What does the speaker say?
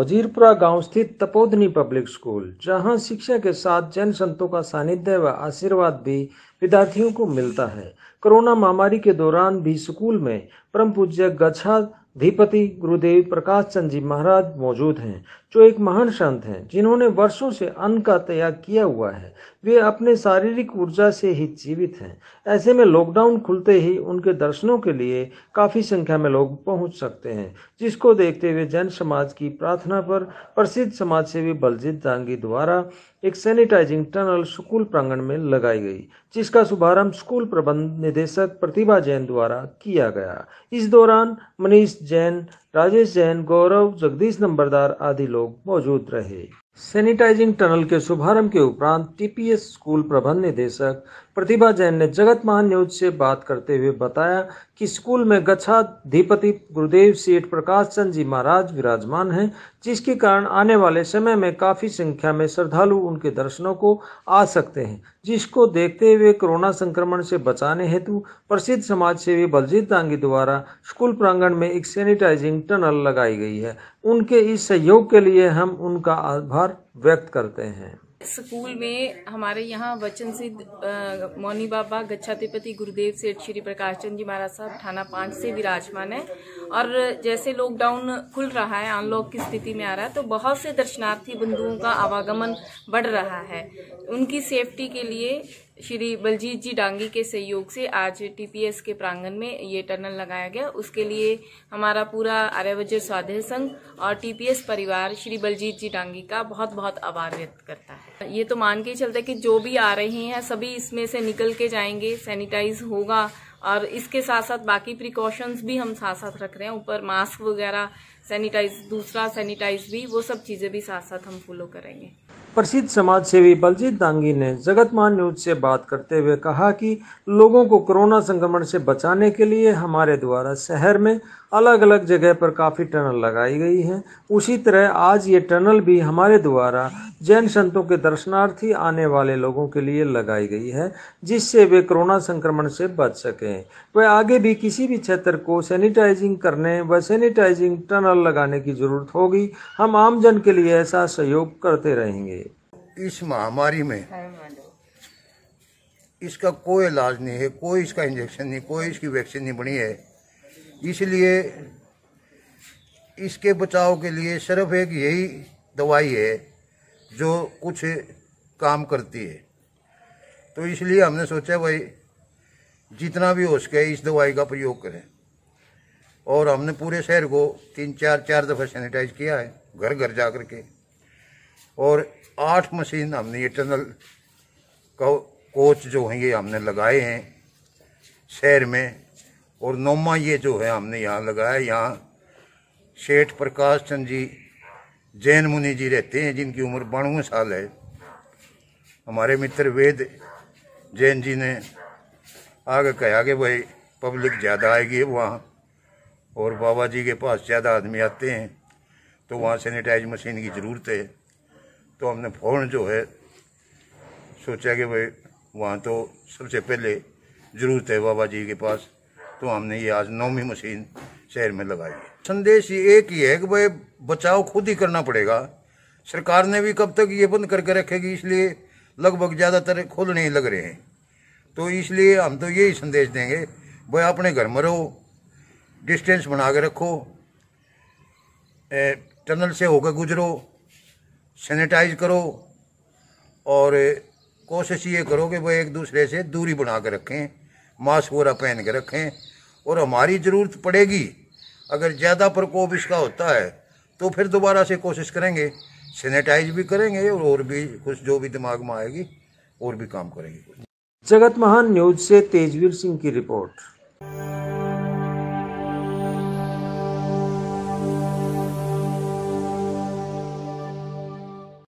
वजीरपुरा गांव स्थित तपोधनी public school जहां शिक्षा के साथ जैन संतों का सानिध्य व आशीर्वाद भी विद्यार्थियों को मिलता है कोरोना महामारी के दौरान भी स्कूल में परम पूज्य गच्छा धीपति गुरुदेव प्रकाश चंद जी महाराज मौजूद हैं जो एक महान संत हैं जिन्होंने वर्षों से अन्न का त्याग किया हुआ है वे अपने शारीरिक ऊर्जा से ही जीवित हैं ऐसे में लॉकडाउन खुलते ही उनके दर्शनों के लिए काफ़ी संख्या में लोग पहुंच सकते हैं जिसको देखते हुए जैन समाज की प्रार्थना पर प्रसिद्ध समाज सेवी बलजीत दांगी द्वारा एक सैनिटाइजिंग टनल स्कूल प्रांगण में लगाई गई जिसका शुभारंभ स्कूल प्रबंध निदेशक प्रतिभा जैन द्वारा किया गया इस दौरान मनीष जैन राजेश जैन गौरव जगदीश नंबरदार आदि लोग मौजूद रहे सैनिटाइजिंग टनल के शुभारंभ के उपरांत टीपीएस स्कूल प्रबंध निदेशक प्रतिभा जैन ने जगत महान न्यूज से बात करते हुए बताया कि स्कूल में गच्छाधिपति गुरुदेव सेठ प्रकाश चंद जी महाराज विराजमान हैं जिसके कारण आने वाले समय में काफी संख्या में श्रद्धालु उनके दर्शनों को आ सकते हैं जिसको देखते हुए कोरोना संक्रमण से बचाने हेतु प्रसिद्ध समाज सेवी बलजीत दांगी द्वारा स्कूल प्रांगण में एक सैनिटाइजिंग टनल लगाई गई है उनके इस सहयोग के लिए हम उनका आभार व्यक्त करते हैं स्कूल में हमारे यहाँ वचन सिद्ध मौनी बाबा गच्छाधिपति गुरुदेव सेठ श्री प्रकाश चंद जी महाराज साहब थाना पाँच से विराजमान है और जैसे लॉकडाउन खुल रहा है अनलॉक की स्थिति में आ रहा है तो बहुत से दर्शनार्थी बंधुओं का आवागमन बढ़ रहा है उनकी सेफ्टी के लिए श्री बलजीत जी डांगी के सहयोग से आज टीपीएस के प्रांगण में ये टनल लगाया गया उसके लिए हमारा पूरा आर्यवज स्वाध्याय संघ और टीपीएस परिवार श्री बलजीत जी डांगी का बहुत बहुत आभार व्यक्त करता है ये तो मान के ही चलता है कि जो भी आ रहे हैं सभी इसमें से निकल के जाएंगे सैनिटाइज होगा और इसके साथ साथ बाकी प्रिकॉशंस भी हम साथ साथ रख रहे हैं ऊपर मास्क वगैरह सैनिटाइज दूसरा सैनिटाइज भी वो सब चीज़ें भी साथ साथ हम फॉलो करेंगे प्रसिद्ध समाज सेवी बलजीत दांगी ने जगतमान न्यूज से बात करते हुए कहा कि लोगों को कोरोना संक्रमण से बचाने के लिए हमारे द्वारा शहर में अलग अलग जगह पर काफ़ी टनल लगाई गई हैं उसी तरह आज ये टनल भी हमारे द्वारा जैन संतों के दर्शनार्थी आने वाले लोगों के लिए लगाई गई है जिससे वे कोरोना संक्रमण से बच सकें वे आगे भी किसी भी क्षेत्र को सैनिटाइजिंग करने व सैनिटाइजिंग टनल लगाने की ज़रूरत होगी हम आमजन के लिए ऐसा सहयोग करते रहेंगे इस महामारी में इसका कोई इलाज नहीं है कोई इसका इंजेक्शन नहीं कोई इसकी वैक्सीन नहीं बनी है इसलिए इसके बचाव के लिए सिर्फ एक यही दवाई है जो कुछ काम करती है तो इसलिए हमने सोचा भाई जितना भी हो सके इस दवाई का प्रयोग करें और हमने पूरे शहर को तीन चार चार दफ़ा सैनिटाइज किया है घर घर जा कर के और आठ मशीन हमने ये टनल कोच जो हैं ये हमने लगाए हैं शहर में और नोमा ये जो है हमने यहाँ लगाया यहाँ शेठ प्रकाश चंद जी जैन मुनि जी रहते हैं जिनकी उम्र बानवे साल है हमारे मित्र वेद जैन जी ने आगे कहा कि भाई पब्लिक ज़्यादा आएगी वहाँ और बाबा जी के पास ज़्यादा आदमी आते हैं तो वहाँ सैनिटाइज मशीन की ज़रूरत है तो हमने फ़ौरन जो है सोचा कि भाई वहाँ तो सबसे पहले ज़रूरत है बाबा जी के पास तो हमने ये आज नौवीं मशीन शहर में लगाई है संदेश ये एक ही है कि भाई बचाव खुद ही करना पड़ेगा सरकार ने भी कब तक ये बंद करके रखेगी इसलिए लगभग ज़्यादातर खोलने ही लग रहे हैं तो इसलिए हम तो यही संदेश देंगे भाई अपने घर में रहो डिस्टेंस बना के रखो ए, टनल से होकर गुजरो सैनिटाइज करो और कोशिश ये करो कि भाई एक दूसरे से दूरी बना के रखें मास्क वगैरह पहन के रखें और हमारी ज़रूरत पड़ेगी अगर ज़्यादा प्रकोप इसका होता है तो फिर दोबारा से कोशिश करेंगे सैनिटाइज भी करेंगे और भी कुछ जो भी दिमाग में आएगी और भी काम करेंगे जगत महान न्यूज से तेजवीर सिंह की रिपोर्ट